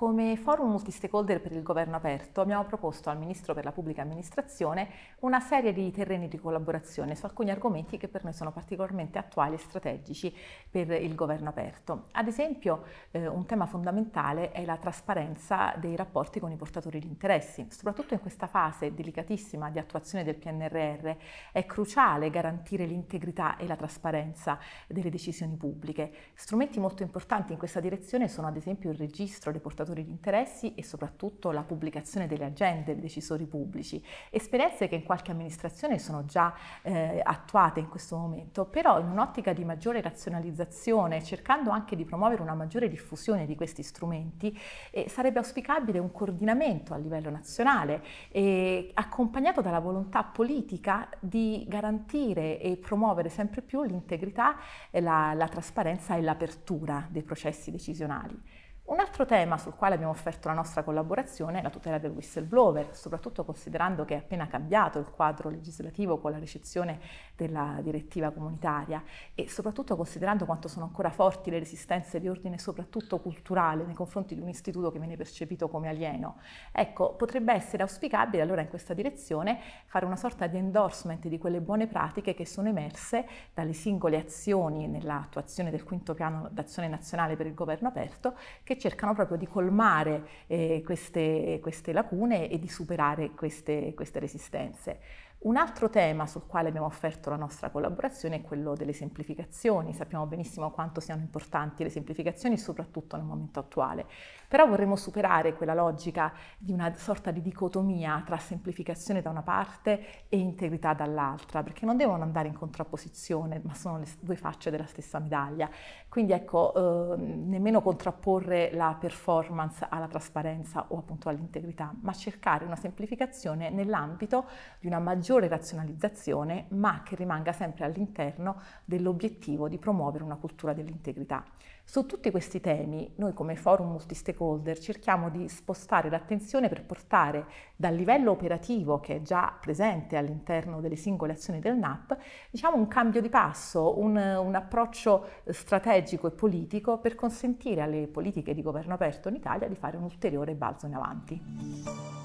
Come forum multistakeholder per il governo aperto abbiamo proposto al Ministro per la Pubblica Amministrazione una serie di terreni di collaborazione su alcuni argomenti che per noi sono particolarmente attuali e strategici per il governo aperto. Ad esempio eh, un tema fondamentale è la trasparenza dei rapporti con i portatori di interessi. Soprattutto in questa fase delicatissima di attuazione del PNRR è cruciale garantire l'integrità e la trasparenza delle decisioni pubbliche. Strumenti molto importanti in questa direzione sono ad esempio il registro dei portatori portatori di interessi e soprattutto la pubblicazione delle agende dei decisori pubblici, esperienze che in qualche amministrazione sono già eh, attuate in questo momento, però in un'ottica di maggiore razionalizzazione, cercando anche di promuovere una maggiore diffusione di questi strumenti, eh, sarebbe auspicabile un coordinamento a livello nazionale, eh, accompagnato dalla volontà politica di garantire e promuovere sempre più l'integrità, eh, la, la trasparenza e l'apertura dei processi decisionali. Un altro tema sul quale abbiamo offerto la nostra collaborazione è la tutela del whistleblower, soprattutto considerando che è appena cambiato il quadro legislativo con la ricezione della direttiva comunitaria e soprattutto considerando quanto sono ancora forti le resistenze di ordine soprattutto culturale nei confronti di un istituto che viene percepito come alieno. Ecco, potrebbe essere auspicabile allora in questa direzione fare una sorta di endorsement di quelle buone pratiche che sono emerse dalle singole azioni nell'attuazione del quinto piano d'azione nazionale per il governo aperto che cercano proprio di colmare eh, queste, queste, lacune e di superare queste, queste resistenze. Un altro tema sul quale abbiamo offerto la nostra collaborazione è quello delle semplificazioni. Sappiamo benissimo quanto siano importanti le semplificazioni, soprattutto nel momento attuale. Però vorremmo superare quella logica di una sorta di dicotomia tra semplificazione da una parte e integrità dall'altra, perché non devono andare in contrapposizione, ma sono le due facce della stessa medaglia. Quindi ecco, eh, nemmeno contrapporre la performance alla trasparenza o appunto all'integrità, ma cercare una semplificazione nell'ambito di una maggiore maggiore razionalizzazione, ma che rimanga sempre all'interno dell'obiettivo di promuovere una cultura dell'integrità. Su tutti questi temi, noi come forum multi-stakeholder cerchiamo di spostare l'attenzione per portare dal livello operativo che è già presente all'interno delle singole azioni del NAP, diciamo un cambio di passo, un, un approccio strategico e politico per consentire alle politiche di governo aperto in Italia di fare un ulteriore balzo in avanti.